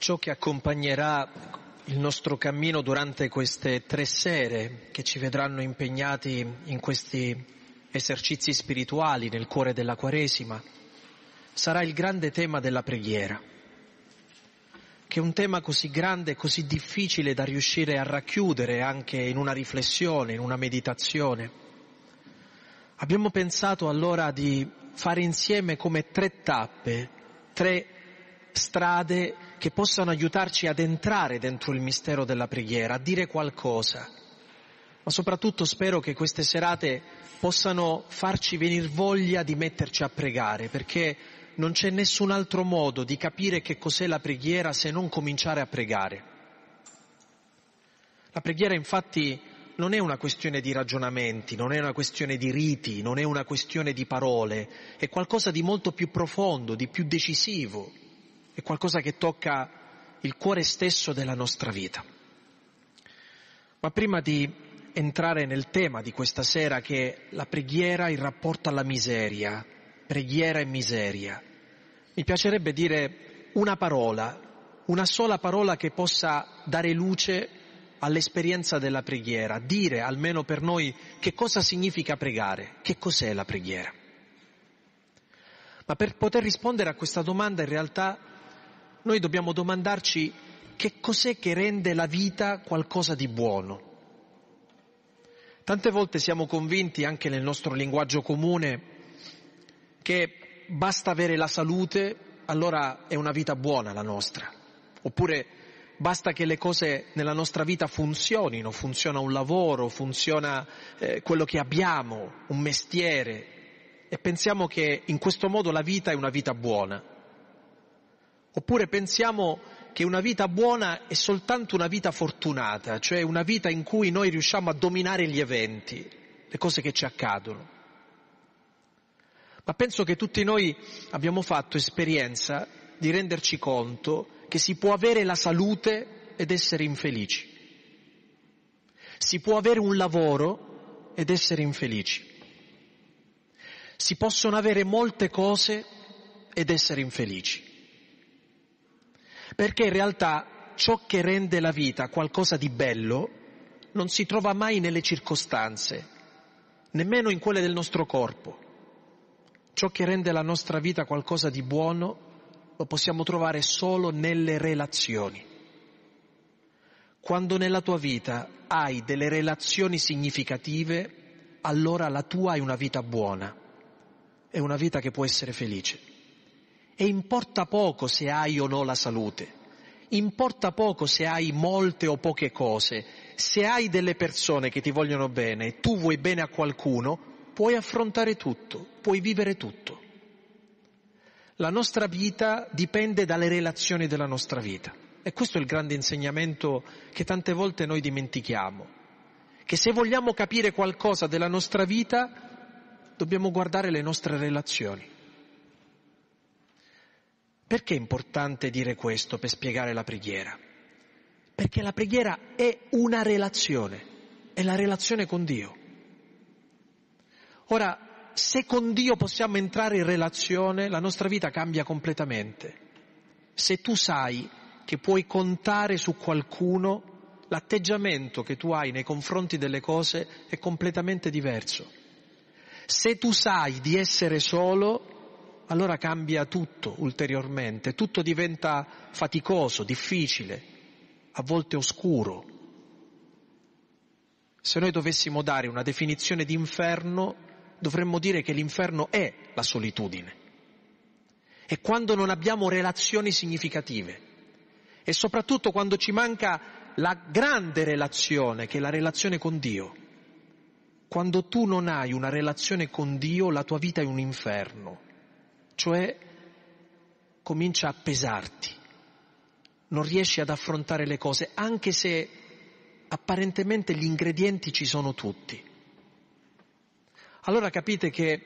ciò che accompagnerà il nostro cammino durante queste tre sere che ci vedranno impegnati in questi esercizi spirituali nel cuore della Quaresima, sarà il grande tema della preghiera, che è un tema così grande, così difficile da riuscire a racchiudere anche in una riflessione, in una meditazione. Abbiamo pensato allora di fare insieme come tre tappe, tre strade che possano aiutarci ad entrare dentro il mistero della preghiera, a dire qualcosa. Ma soprattutto spero che queste serate possano farci venire voglia di metterci a pregare, perché non c'è nessun altro modo di capire che cos'è la preghiera se non cominciare a pregare. La preghiera infatti non è una questione di ragionamenti, non è una questione di riti, non è una questione di parole, è qualcosa di molto più profondo, di più decisivo è qualcosa che tocca il cuore stesso della nostra vita. Ma prima di entrare nel tema di questa sera che è la preghiera in rapporto alla miseria, preghiera e miseria, mi piacerebbe dire una parola, una sola parola che possa dare luce all'esperienza della preghiera, dire almeno per noi che cosa significa pregare, che cos'è la preghiera. Ma per poter rispondere a questa domanda in realtà noi dobbiamo domandarci che cos'è che rende la vita qualcosa di buono. Tante volte siamo convinti, anche nel nostro linguaggio comune, che basta avere la salute, allora è una vita buona la nostra. Oppure basta che le cose nella nostra vita funzionino, funziona un lavoro, funziona eh, quello che abbiamo, un mestiere, e pensiamo che in questo modo la vita è una vita buona. Oppure pensiamo che una vita buona è soltanto una vita fortunata, cioè una vita in cui noi riusciamo a dominare gli eventi, le cose che ci accadono. Ma penso che tutti noi abbiamo fatto esperienza di renderci conto che si può avere la salute ed essere infelici. Si può avere un lavoro ed essere infelici. Si possono avere molte cose ed essere infelici perché in realtà ciò che rende la vita qualcosa di bello non si trova mai nelle circostanze, nemmeno in quelle del nostro corpo. Ciò che rende la nostra vita qualcosa di buono lo possiamo trovare solo nelle relazioni. Quando nella tua vita hai delle relazioni significative, allora la tua è una vita buona, è una vita che può essere felice. E importa poco se hai o no la salute, importa poco se hai molte o poche cose, se hai delle persone che ti vogliono bene e tu vuoi bene a qualcuno, puoi affrontare tutto, puoi vivere tutto. La nostra vita dipende dalle relazioni della nostra vita. E questo è il grande insegnamento che tante volte noi dimentichiamo. Che se vogliamo capire qualcosa della nostra vita, dobbiamo guardare le nostre relazioni. Perché è importante dire questo per spiegare la preghiera? Perché la preghiera è una relazione, è la relazione con Dio. Ora, se con Dio possiamo entrare in relazione, la nostra vita cambia completamente. Se tu sai che puoi contare su qualcuno, l'atteggiamento che tu hai nei confronti delle cose è completamente diverso. Se tu sai di essere solo, allora cambia tutto ulteriormente, tutto diventa faticoso, difficile, a volte oscuro. Se noi dovessimo dare una definizione di inferno, dovremmo dire che l'inferno è la solitudine. E quando non abbiamo relazioni significative, e soprattutto quando ci manca la grande relazione, che è la relazione con Dio. Quando tu non hai una relazione con Dio, la tua vita è un inferno cioè comincia a pesarti, non riesci ad affrontare le cose, anche se apparentemente gli ingredienti ci sono tutti. Allora capite che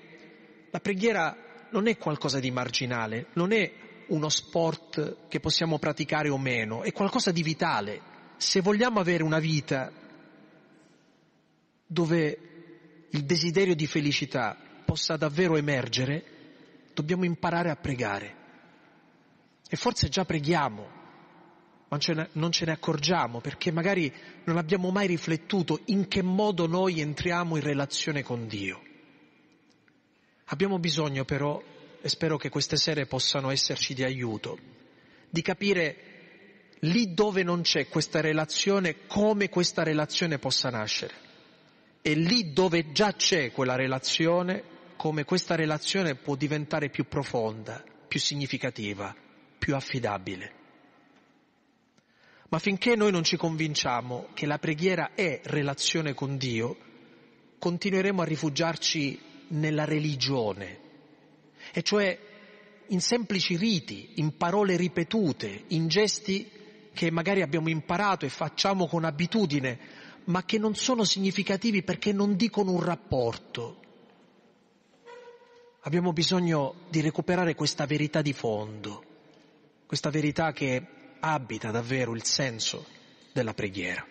la preghiera non è qualcosa di marginale, non è uno sport che possiamo praticare o meno, è qualcosa di vitale. Se vogliamo avere una vita dove il desiderio di felicità possa davvero emergere, dobbiamo imparare a pregare. E forse già preghiamo, ma non ce ne accorgiamo perché magari non abbiamo mai riflettuto in che modo noi entriamo in relazione con Dio. Abbiamo bisogno però, e spero che queste sere possano esserci di aiuto, di capire lì dove non c'è questa relazione, come questa relazione possa nascere. E lì dove già c'è quella relazione, come questa relazione può diventare più profonda, più significativa, più affidabile. Ma finché noi non ci convinciamo che la preghiera è relazione con Dio, continueremo a rifugiarci nella religione, e cioè in semplici riti, in parole ripetute, in gesti che magari abbiamo imparato e facciamo con abitudine, ma che non sono significativi perché non dicono un rapporto, Abbiamo bisogno di recuperare questa verità di fondo, questa verità che abita davvero il senso della preghiera.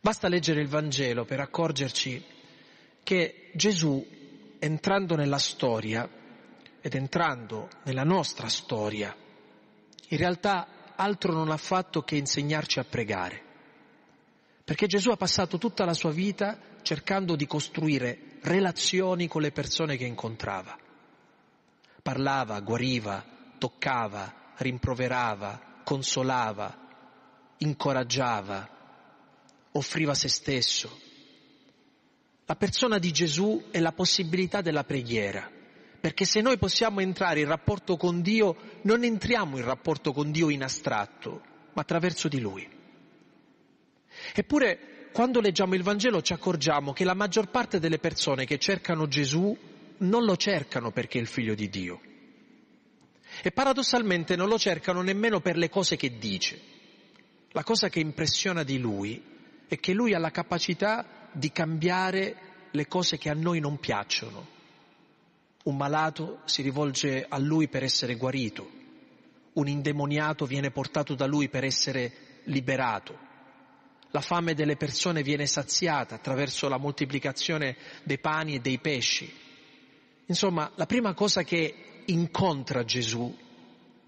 Basta leggere il Vangelo per accorgerci che Gesù, entrando nella storia ed entrando nella nostra storia, in realtà altro non ha fatto che insegnarci a pregare. Perché Gesù ha passato tutta la sua vita cercando di costruire relazioni con le persone che incontrava. Parlava, guariva, toccava, rimproverava, consolava, incoraggiava, offriva se stesso. La persona di Gesù è la possibilità della preghiera, perché se noi possiamo entrare in rapporto con Dio, non entriamo in rapporto con Dio in astratto, ma attraverso di Lui. Eppure quando leggiamo il Vangelo ci accorgiamo che la maggior parte delle persone che cercano Gesù non lo cercano perché è il figlio di Dio. E paradossalmente non lo cercano nemmeno per le cose che dice. La cosa che impressiona di lui è che lui ha la capacità di cambiare le cose che a noi non piacciono. Un malato si rivolge a lui per essere guarito, un indemoniato viene portato da lui per essere liberato, la fame delle persone viene saziata attraverso la moltiplicazione dei pani e dei pesci. Insomma, la prima cosa che incontra Gesù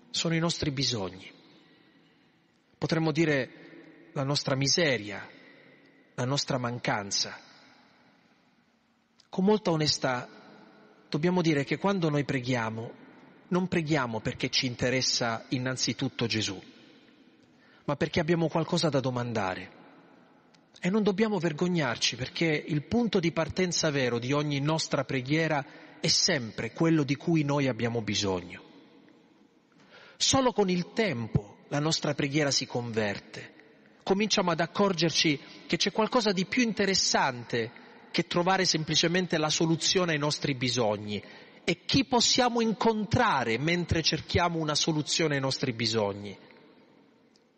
sono i nostri bisogni. Potremmo dire la nostra miseria, la nostra mancanza. Con molta onestà dobbiamo dire che quando noi preghiamo, non preghiamo perché ci interessa innanzitutto Gesù, ma perché abbiamo qualcosa da domandare. E non dobbiamo vergognarci perché il punto di partenza vero di ogni nostra preghiera è sempre quello di cui noi abbiamo bisogno. Solo con il tempo la nostra preghiera si converte. Cominciamo ad accorgerci che c'è qualcosa di più interessante che trovare semplicemente la soluzione ai nostri bisogni e chi possiamo incontrare mentre cerchiamo una soluzione ai nostri bisogni.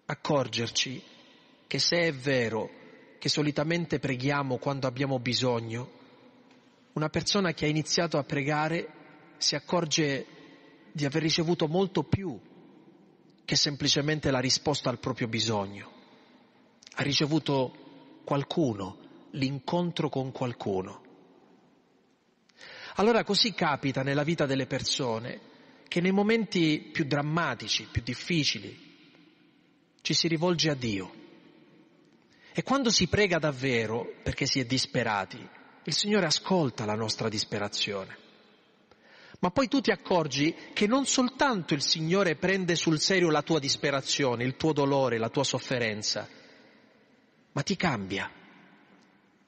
Accorgerci che se è vero che solitamente preghiamo quando abbiamo bisogno, una persona che ha iniziato a pregare si accorge di aver ricevuto molto più che semplicemente la risposta al proprio bisogno. Ha ricevuto qualcuno, l'incontro con qualcuno. Allora così capita nella vita delle persone che nei momenti più drammatici, più difficili, ci si rivolge a Dio e quando si prega davvero, perché si è disperati, il Signore ascolta la nostra disperazione. Ma poi tu ti accorgi che non soltanto il Signore prende sul serio la tua disperazione, il tuo dolore, la tua sofferenza, ma ti cambia.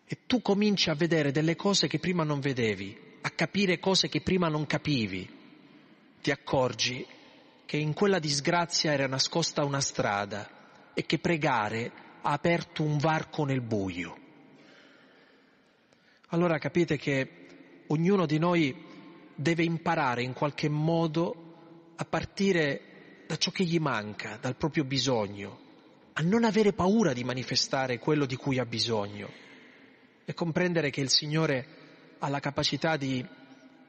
E tu cominci a vedere delle cose che prima non vedevi, a capire cose che prima non capivi. Ti accorgi che in quella disgrazia era nascosta una strada e che pregare ha aperto un varco nel buio. Allora capite che ognuno di noi deve imparare in qualche modo a partire da ciò che gli manca, dal proprio bisogno, a non avere paura di manifestare quello di cui ha bisogno e comprendere che il Signore ha la capacità di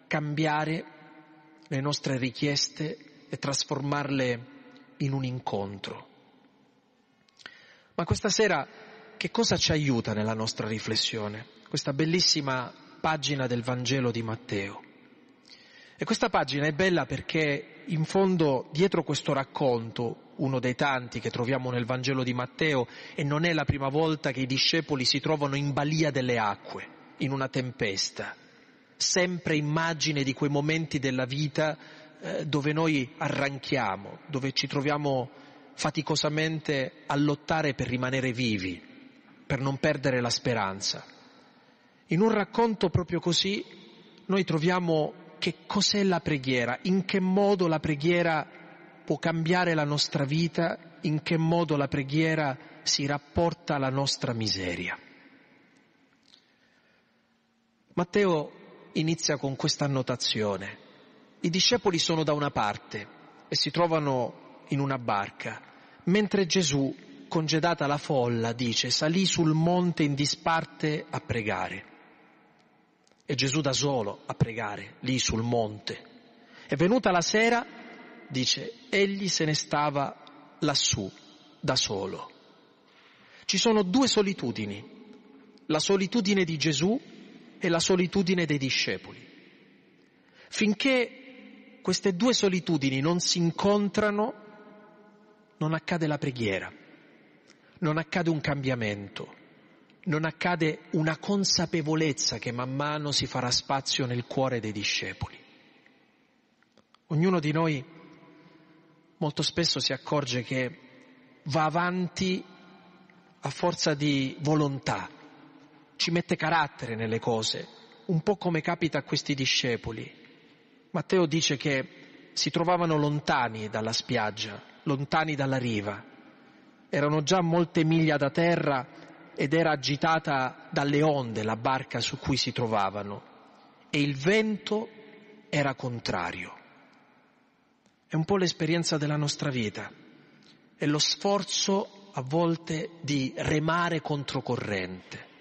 cambiare le nostre richieste e trasformarle in un incontro. Ma questa sera che cosa ci aiuta nella nostra riflessione? Questa bellissima pagina del Vangelo di Matteo. E questa pagina è bella perché in fondo dietro questo racconto, uno dei tanti che troviamo nel Vangelo di Matteo, e non è la prima volta che i discepoli si trovano in balia delle acque, in una tempesta, sempre immagine di quei momenti della vita eh, dove noi arranchiamo, dove ci troviamo faticosamente a lottare per rimanere vivi, per non perdere la speranza. In un racconto proprio così noi troviamo che cos'è la preghiera, in che modo la preghiera può cambiare la nostra vita, in che modo la preghiera si rapporta alla nostra miseria. Matteo inizia con questa annotazione. I discepoli sono da una parte e si trovano in una barca, mentre Gesù, congedata la folla, dice, salì sul monte in disparte a pregare. E Gesù da solo a pregare, lì sul monte. E venuta la sera, dice, egli se ne stava lassù, da solo. Ci sono due solitudini, la solitudine di Gesù e la solitudine dei discepoli. Finché queste due solitudini non si incontrano, non accade la preghiera, non accade un cambiamento, non accade una consapevolezza che man mano si farà spazio nel cuore dei discepoli. Ognuno di noi molto spesso si accorge che va avanti a forza di volontà, ci mette carattere nelle cose, un po' come capita a questi discepoli. Matteo dice che si trovavano lontani dalla spiaggia, lontani dalla riva. Erano già molte miglia da terra ed era agitata dalle onde la barca su cui si trovavano e il vento era contrario. È un po' l'esperienza della nostra vita, è lo sforzo a volte di remare controcorrente.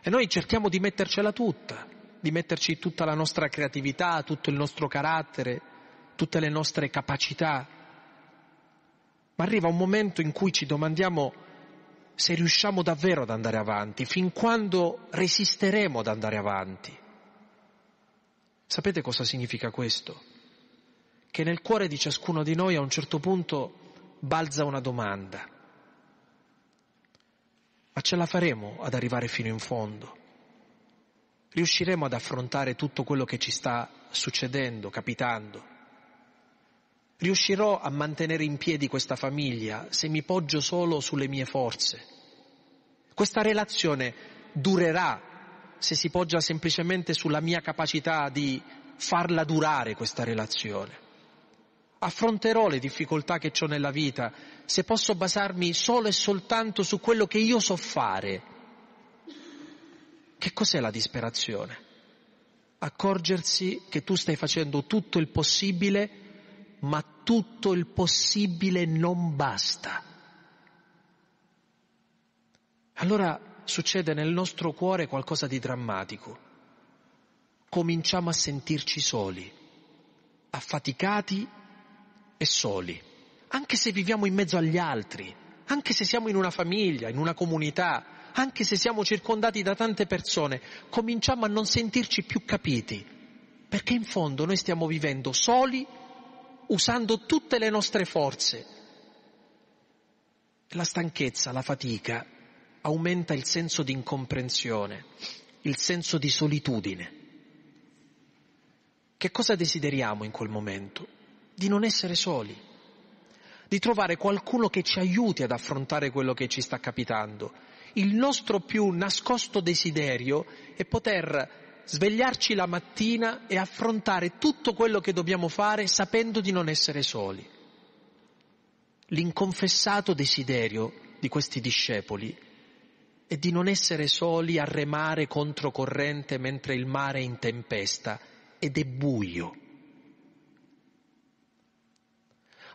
E noi cerchiamo di mettercela tutta, di metterci tutta la nostra creatività, tutto il nostro carattere, tutte le nostre capacità ma arriva un momento in cui ci domandiamo se riusciamo davvero ad andare avanti, fin quando resisteremo ad andare avanti. Sapete cosa significa questo? Che nel cuore di ciascuno di noi a un certo punto balza una domanda. Ma ce la faremo ad arrivare fino in fondo? Riusciremo ad affrontare tutto quello che ci sta succedendo, capitando? Riuscirò a mantenere in piedi questa famiglia se mi poggio solo sulle mie forze. Questa relazione durerà se si poggia semplicemente sulla mia capacità di farla durare questa relazione. Affronterò le difficoltà che ho nella vita se posso basarmi solo e soltanto su quello che io so fare. Che cos'è la disperazione? Accorgersi che tu stai facendo tutto il possibile ma tutto il possibile non basta. Allora succede nel nostro cuore qualcosa di drammatico. Cominciamo a sentirci soli, affaticati e soli, anche se viviamo in mezzo agli altri, anche se siamo in una famiglia, in una comunità, anche se siamo circondati da tante persone, cominciamo a non sentirci più capiti, perché in fondo noi stiamo vivendo soli usando tutte le nostre forze. La stanchezza, la fatica aumenta il senso di incomprensione, il senso di solitudine. Che cosa desideriamo in quel momento? Di non essere soli, di trovare qualcuno che ci aiuti ad affrontare quello che ci sta capitando. Il nostro più nascosto desiderio è poter svegliarci la mattina e affrontare tutto quello che dobbiamo fare sapendo di non essere soli. L'inconfessato desiderio di questi discepoli è di non essere soli a remare controcorrente mentre il mare è in tempesta ed è buio.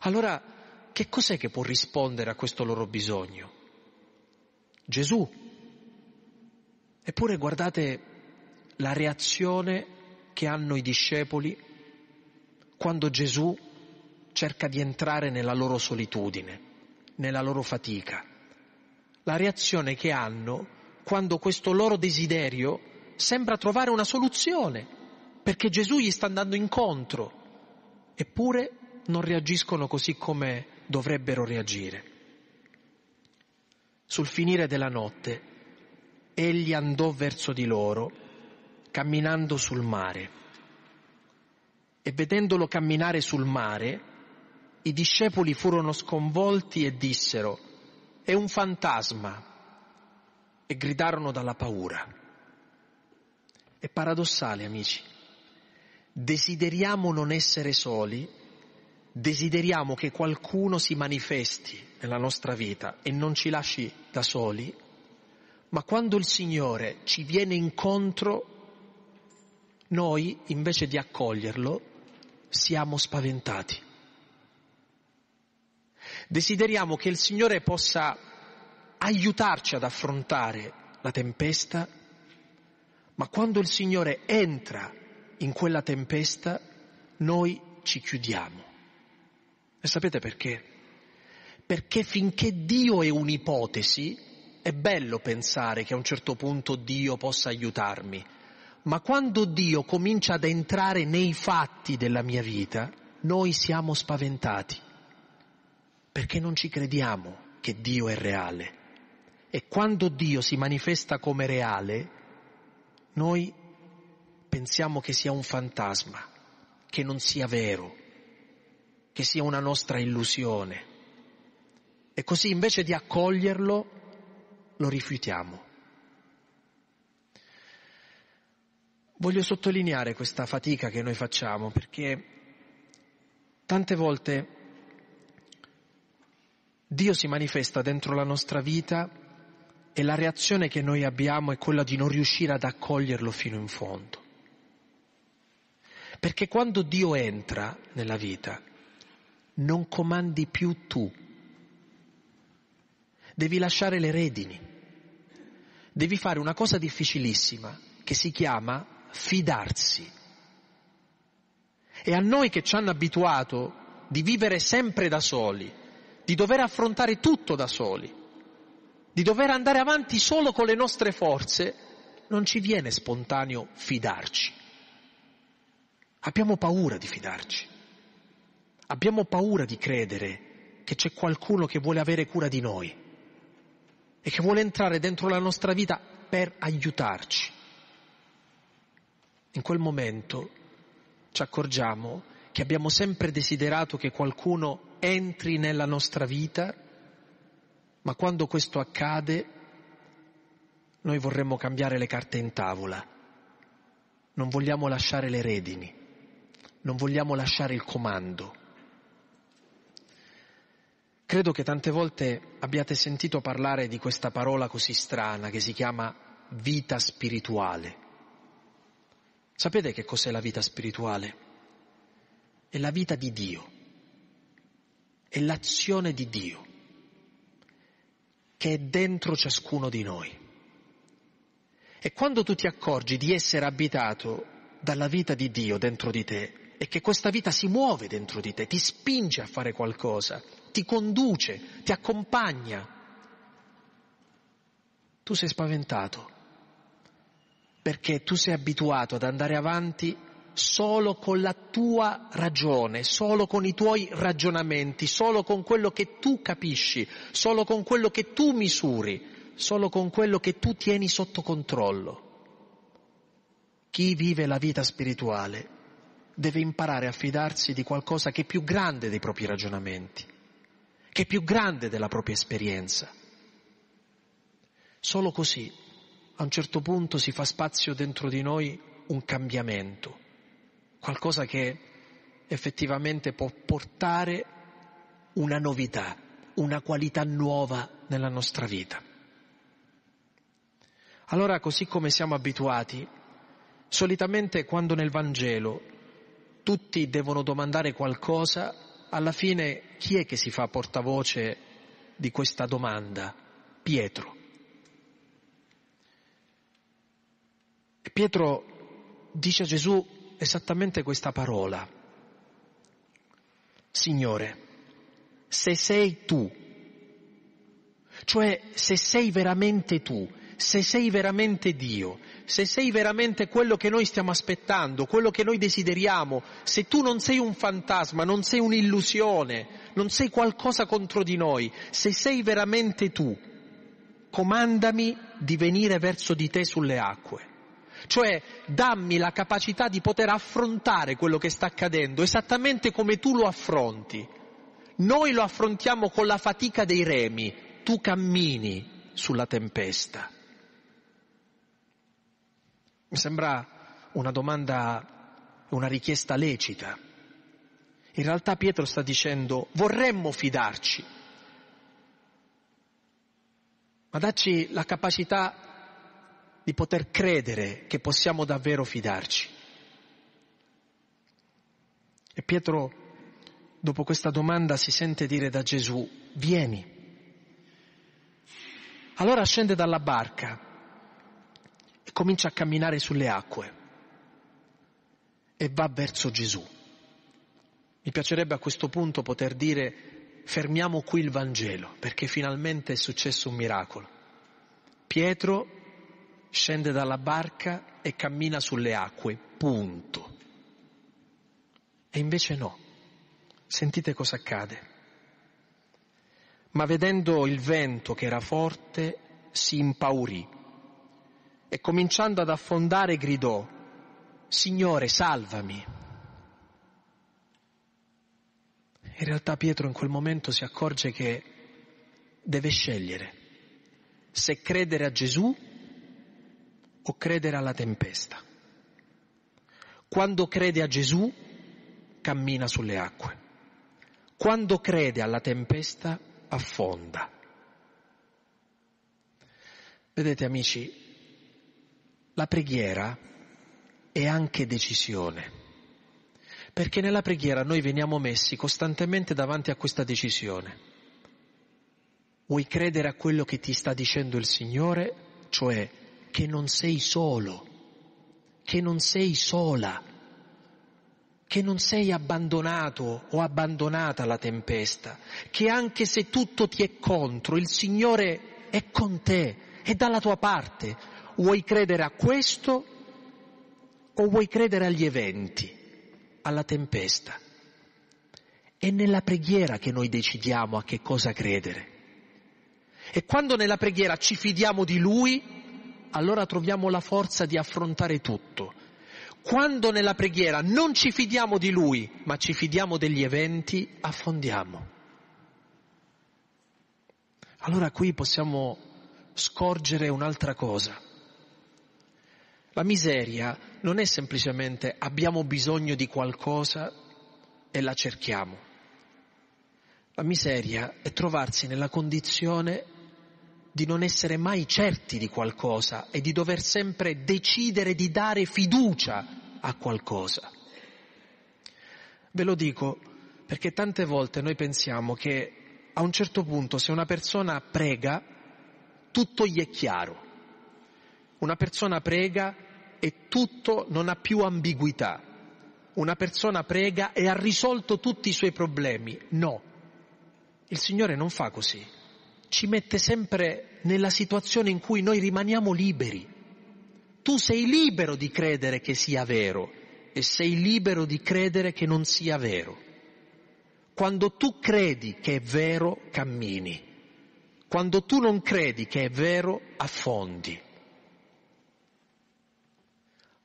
Allora, che cos'è che può rispondere a questo loro bisogno? Gesù. Eppure guardate la reazione che hanno i discepoli quando Gesù cerca di entrare nella loro solitudine, nella loro fatica, la reazione che hanno quando questo loro desiderio sembra trovare una soluzione, perché Gesù gli sta andando incontro, eppure non reagiscono così come dovrebbero reagire. Sul finire della notte, egli andò verso di loro camminando sul mare. E vedendolo camminare sul mare, i discepoli furono sconvolti e dissero, è un fantasma, e gridarono dalla paura. È paradossale, amici. Desideriamo non essere soli, desideriamo che qualcuno si manifesti nella nostra vita e non ci lasci da soli, ma quando il Signore ci viene incontro noi invece di accoglierlo siamo spaventati. Desideriamo che il Signore possa aiutarci ad affrontare la tempesta, ma quando il Signore entra in quella tempesta, noi ci chiudiamo. E sapete perché? Perché finché Dio è un'ipotesi, è bello pensare che a un certo punto Dio possa aiutarmi, ma quando Dio comincia ad entrare nei fatti della mia vita, noi siamo spaventati, perché non ci crediamo che Dio è reale. E quando Dio si manifesta come reale, noi pensiamo che sia un fantasma, che non sia vero, che sia una nostra illusione. E così invece di accoglierlo, lo rifiutiamo. Voglio sottolineare questa fatica che noi facciamo perché tante volte Dio si manifesta dentro la nostra vita e la reazione che noi abbiamo è quella di non riuscire ad accoglierlo fino in fondo. Perché quando Dio entra nella vita, non comandi più tu, devi lasciare le redini, devi fare una cosa difficilissima che si chiama fidarsi. E a noi che ci hanno abituato di vivere sempre da soli, di dover affrontare tutto da soli, di dover andare avanti solo con le nostre forze, non ci viene spontaneo fidarci. Abbiamo paura di fidarci. Abbiamo paura di credere che c'è qualcuno che vuole avere cura di noi e che vuole entrare dentro la nostra vita per aiutarci in quel momento ci accorgiamo che abbiamo sempre desiderato che qualcuno entri nella nostra vita, ma quando questo accade noi vorremmo cambiare le carte in tavola, non vogliamo lasciare le redini, non vogliamo lasciare il comando. Credo che tante volte abbiate sentito parlare di questa parola così strana che si chiama vita spirituale. Sapete che cos'è la vita spirituale? È la vita di Dio, è l'azione di Dio che è dentro ciascuno di noi. E quando tu ti accorgi di essere abitato dalla vita di Dio dentro di te e che questa vita si muove dentro di te, ti spinge a fare qualcosa, ti conduce, ti accompagna, tu sei spaventato perché tu sei abituato ad andare avanti solo con la tua ragione, solo con i tuoi ragionamenti, solo con quello che tu capisci, solo con quello che tu misuri, solo con quello che tu tieni sotto controllo. Chi vive la vita spirituale deve imparare a fidarsi di qualcosa che è più grande dei propri ragionamenti, che è più grande della propria esperienza. Solo così a un certo punto si fa spazio dentro di noi un cambiamento, qualcosa che effettivamente può portare una novità, una qualità nuova nella nostra vita. Allora, così come siamo abituati, solitamente quando nel Vangelo tutti devono domandare qualcosa, alla fine chi è che si fa portavoce di questa domanda? Pietro. E Pietro dice a Gesù esattamente questa parola. Signore, se sei tu, cioè se sei veramente tu, se sei veramente Dio, se sei veramente quello che noi stiamo aspettando, quello che noi desideriamo, se tu non sei un fantasma, non sei un'illusione, non sei qualcosa contro di noi, se sei veramente tu, comandami di venire verso di te sulle acque. Cioè dammi la capacità di poter affrontare quello che sta accadendo esattamente come tu lo affronti. Noi lo affrontiamo con la fatica dei remi, tu cammini sulla tempesta. Mi sembra una domanda, una richiesta lecita. In realtà Pietro sta dicendo vorremmo fidarci, ma dacci la capacità di poter credere che possiamo davvero fidarci. E Pietro, dopo questa domanda, si sente dire da Gesù, vieni. Allora scende dalla barca e comincia a camminare sulle acque e va verso Gesù. Mi piacerebbe a questo punto poter dire fermiamo qui il Vangelo perché finalmente è successo un miracolo. Pietro scende dalla barca e cammina sulle acque, punto. E invece no, sentite cosa accade. Ma vedendo il vento che era forte, si impaurì e cominciando ad affondare gridò, Signore, salvami. In realtà Pietro in quel momento si accorge che deve scegliere se credere a Gesù o credere alla tempesta. Quando crede a Gesù, cammina sulle acque. Quando crede alla tempesta, affonda. Vedete amici, la preghiera è anche decisione, perché nella preghiera noi veniamo messi costantemente davanti a questa decisione. Vuoi credere a quello che ti sta dicendo il Signore, cioè che non sei solo, che non sei sola, che non sei abbandonato o abbandonata alla tempesta, che anche se tutto ti è contro, il Signore è con te, è dalla tua parte. Vuoi credere a questo o vuoi credere agli eventi, alla tempesta? È nella preghiera che noi decidiamo a che cosa credere. E quando nella preghiera ci fidiamo di Lui, allora troviamo la forza di affrontare tutto. Quando nella preghiera non ci fidiamo di Lui, ma ci fidiamo degli eventi, affondiamo. Allora qui possiamo scorgere un'altra cosa. La miseria non è semplicemente abbiamo bisogno di qualcosa e la cerchiamo. La miseria è trovarsi nella condizione di non essere mai certi di qualcosa e di dover sempre decidere di dare fiducia a qualcosa. Ve lo dico perché tante volte noi pensiamo che a un certo punto se una persona prega tutto gli è chiaro. Una persona prega e tutto non ha più ambiguità. Una persona prega e ha risolto tutti i suoi problemi. No, il Signore non fa così ci mette sempre nella situazione in cui noi rimaniamo liberi. Tu sei libero di credere che sia vero e sei libero di credere che non sia vero. Quando tu credi che è vero, cammini. Quando tu non credi che è vero, affondi.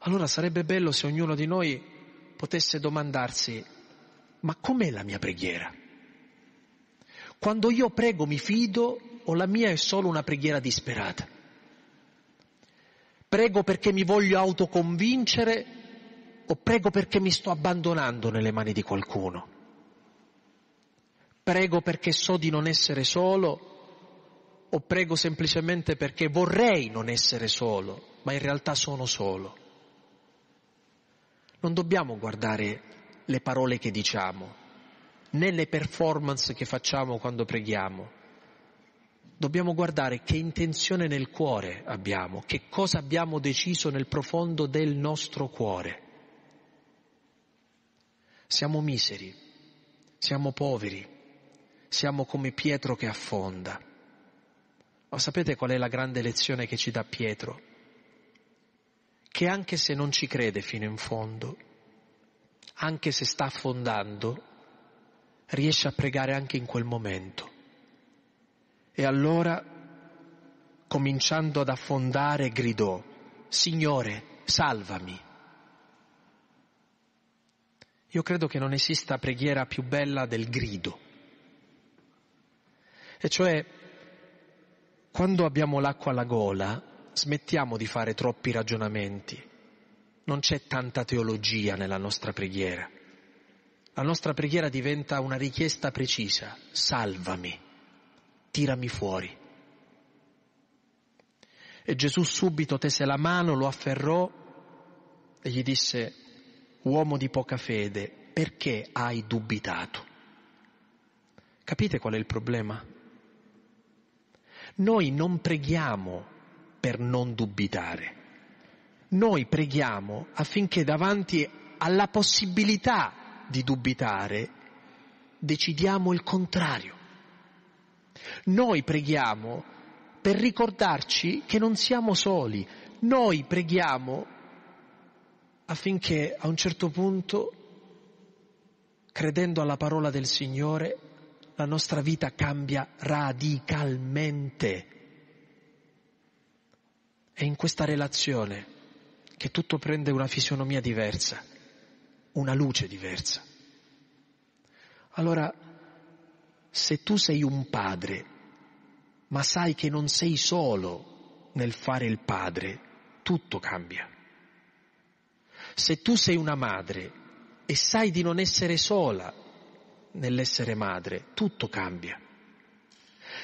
Allora sarebbe bello se ognuno di noi potesse domandarsi, ma com'è la mia preghiera? Quando io prego mi fido o la mia è solo una preghiera disperata? Prego perché mi voglio autoconvincere o prego perché mi sto abbandonando nelle mani di qualcuno? Prego perché so di non essere solo o prego semplicemente perché vorrei non essere solo, ma in realtà sono solo. Non dobbiamo guardare le parole che diciamo, nelle performance che facciamo quando preghiamo. Dobbiamo guardare che intenzione nel cuore abbiamo, che cosa abbiamo deciso nel profondo del nostro cuore. Siamo miseri, siamo poveri, siamo come Pietro che affonda. Ma sapete qual è la grande lezione che ci dà Pietro? Che anche se non ci crede fino in fondo, anche se sta affondando, riesce a pregare anche in quel momento. E allora, cominciando ad affondare, gridò, Signore, salvami. Io credo che non esista preghiera più bella del grido. E cioè, quando abbiamo l'acqua alla gola, smettiamo di fare troppi ragionamenti. Non c'è tanta teologia nella nostra preghiera la nostra preghiera diventa una richiesta precisa, salvami, tirami fuori. E Gesù subito tese la mano, lo afferrò e gli disse, uomo di poca fede, perché hai dubitato? Capite qual è il problema? Noi non preghiamo per non dubitare, noi preghiamo affinché davanti alla possibilità di dubitare, decidiamo il contrario. Noi preghiamo per ricordarci che non siamo soli, noi preghiamo affinché a un certo punto, credendo alla parola del Signore, la nostra vita cambia radicalmente. È in questa relazione che tutto prende una fisionomia diversa una luce diversa. Allora, se tu sei un padre, ma sai che non sei solo nel fare il padre, tutto cambia. Se tu sei una madre e sai di non essere sola nell'essere madre, tutto cambia.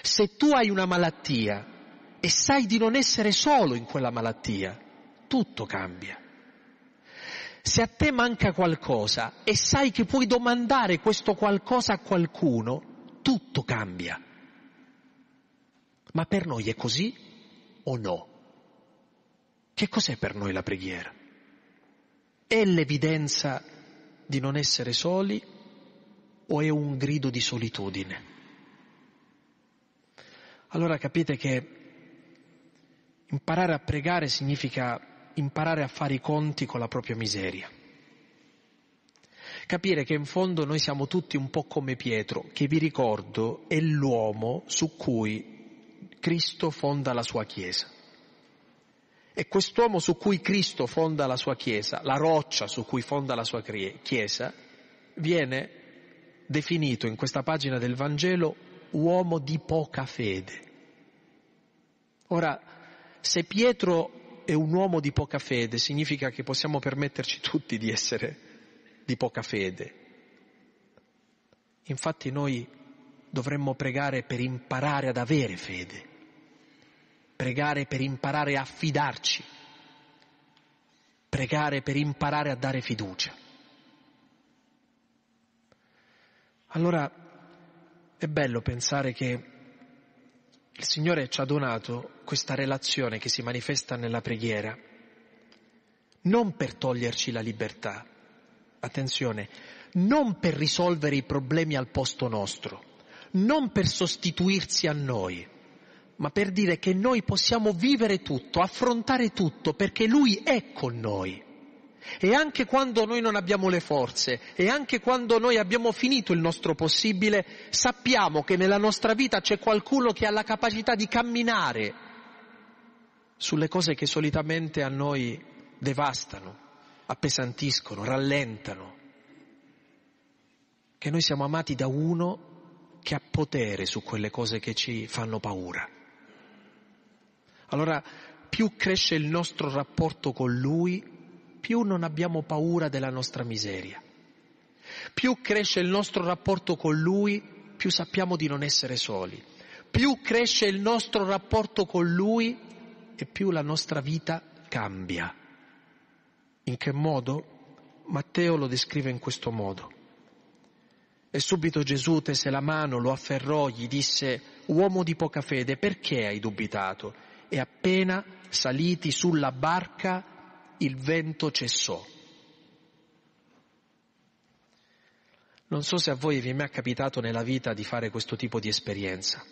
Se tu hai una malattia e sai di non essere solo in quella malattia, tutto cambia se a te manca qualcosa e sai che puoi domandare questo qualcosa a qualcuno, tutto cambia. Ma per noi è così o no? Che cos'è per noi la preghiera? È l'evidenza di non essere soli o è un grido di solitudine? Allora capite che imparare a pregare significa imparare a fare i conti con la propria miseria. Capire che in fondo noi siamo tutti un po' come Pietro, che vi ricordo è l'uomo su cui Cristo fonda la sua Chiesa. E quest'uomo su cui Cristo fonda la sua Chiesa, la roccia su cui fonda la sua Chiesa, viene definito in questa pagina del Vangelo uomo di poca fede. Ora, se Pietro è un uomo di poca fede, significa che possiamo permetterci tutti di essere di poca fede. Infatti noi dovremmo pregare per imparare ad avere fede, pregare per imparare a fidarci, pregare per imparare a dare fiducia. Allora è bello pensare che il Signore ci ha donato questa relazione che si manifesta nella preghiera, non per toglierci la libertà, attenzione, non per risolvere i problemi al posto nostro, non per sostituirsi a noi, ma per dire che noi possiamo vivere tutto, affrontare tutto, perché Lui è con noi. E anche quando noi non abbiamo le forze, e anche quando noi abbiamo finito il nostro possibile, sappiamo che nella nostra vita c'è qualcuno che ha la capacità di camminare sulle cose che solitamente a noi devastano, appesantiscono, rallentano. Che noi siamo amati da uno che ha potere su quelle cose che ci fanno paura. Allora, più cresce il nostro rapporto con Lui, più non abbiamo paura della nostra miseria. Più cresce il nostro rapporto con Lui, più sappiamo di non essere soli. Più cresce il nostro rapporto con Lui e più la nostra vita cambia. In che modo? Matteo lo descrive in questo modo. E subito Gesù tese la mano, lo afferrò, gli disse, uomo di poca fede, perché hai dubitato? E appena saliti sulla barca, il vento cessò. Non so se a voi vi è mai capitato nella vita di fare questo tipo di esperienza,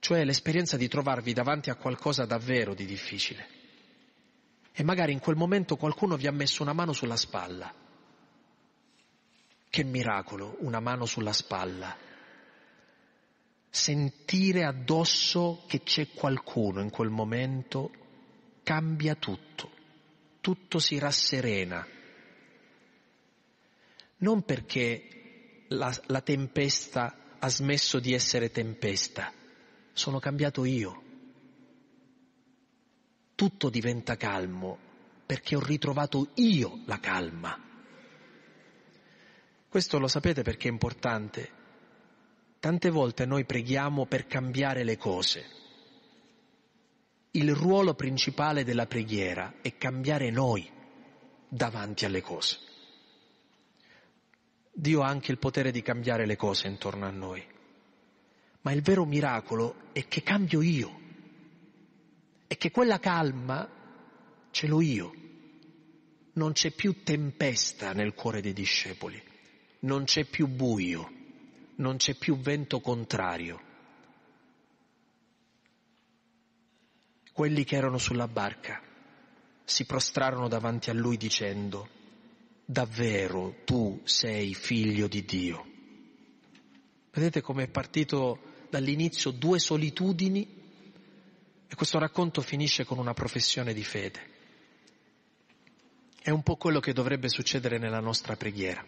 cioè l'esperienza di trovarvi davanti a qualcosa davvero di difficile e magari in quel momento qualcuno vi ha messo una mano sulla spalla. Che miracolo, una mano sulla spalla. Sentire addosso che c'è qualcuno in quel momento cambia tutto, tutto si rasserena. Non perché la, la tempesta ha smesso di essere tempesta, sono cambiato io. Tutto diventa calmo perché ho ritrovato io la calma. Questo lo sapete perché è importante. Tante volte noi preghiamo per cambiare le cose il ruolo principale della preghiera è cambiare noi davanti alle cose. Dio ha anche il potere di cambiare le cose intorno a noi, ma il vero miracolo è che cambio io, è che quella calma ce l'ho io. Non c'è più tempesta nel cuore dei discepoli, non c'è più buio, non c'è più vento contrario Quelli che erano sulla barca si prostrarono davanti a lui dicendo, davvero tu sei figlio di Dio. Vedete come è partito dall'inizio due solitudini e questo racconto finisce con una professione di fede. È un po' quello che dovrebbe succedere nella nostra preghiera.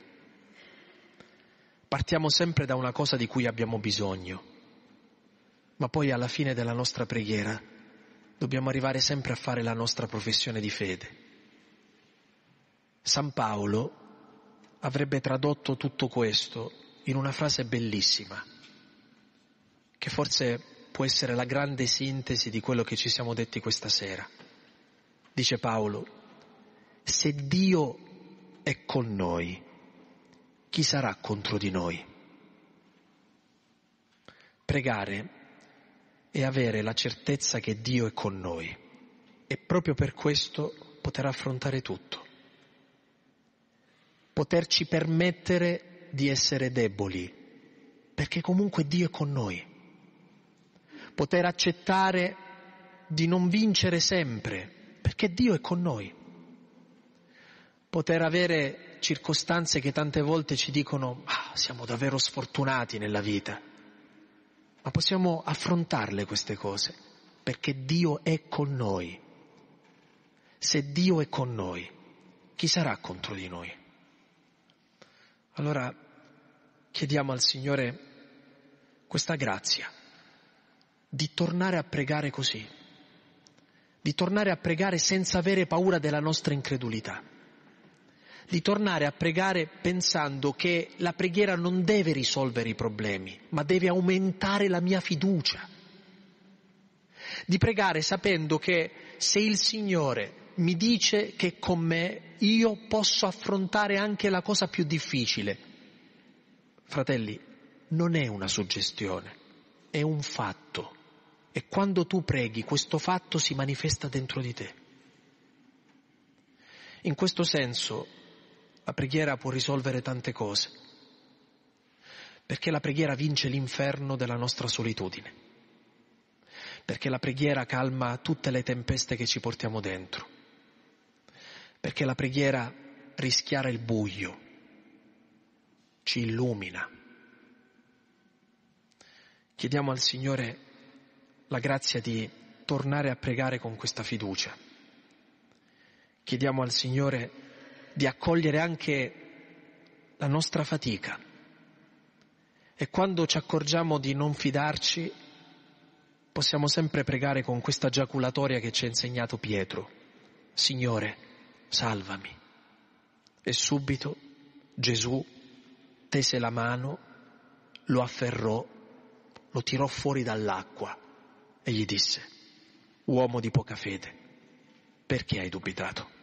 Partiamo sempre da una cosa di cui abbiamo bisogno, ma poi alla fine della nostra preghiera dobbiamo arrivare sempre a fare la nostra professione di fede. San Paolo avrebbe tradotto tutto questo in una frase bellissima, che forse può essere la grande sintesi di quello che ci siamo detti questa sera. Dice Paolo, se Dio è con noi, chi sarà contro di noi? Pregare e avere la certezza che Dio è con noi e proprio per questo poter affrontare tutto, poterci permettere di essere deboli, perché comunque Dio è con noi, poter accettare di non vincere sempre, perché Dio è con noi, poter avere circostanze che tante volte ci dicono ah, siamo davvero sfortunati nella vita ma possiamo affrontarle queste cose, perché Dio è con noi. Se Dio è con noi, chi sarà contro di noi? Allora chiediamo al Signore questa grazia di tornare a pregare così, di tornare a pregare senza avere paura della nostra incredulità di tornare a pregare pensando che la preghiera non deve risolvere i problemi, ma deve aumentare la mia fiducia. Di pregare sapendo che se il Signore mi dice che con me io posso affrontare anche la cosa più difficile, fratelli, non è una suggestione, è un fatto. E quando tu preghi questo fatto si manifesta dentro di te. In questo senso la preghiera può risolvere tante cose, perché la preghiera vince l'inferno della nostra solitudine, perché la preghiera calma tutte le tempeste che ci portiamo dentro, perché la preghiera rischiara il buio, ci illumina. Chiediamo al Signore la grazia di tornare a pregare con questa fiducia. Chiediamo al Signore di accogliere anche la nostra fatica. E quando ci accorgiamo di non fidarci, possiamo sempre pregare con questa giaculatoria che ci ha insegnato Pietro. Signore, salvami. E subito Gesù tese la mano, lo afferrò, lo tirò fuori dall'acqua e gli disse, uomo di poca fede, perché hai dubitato?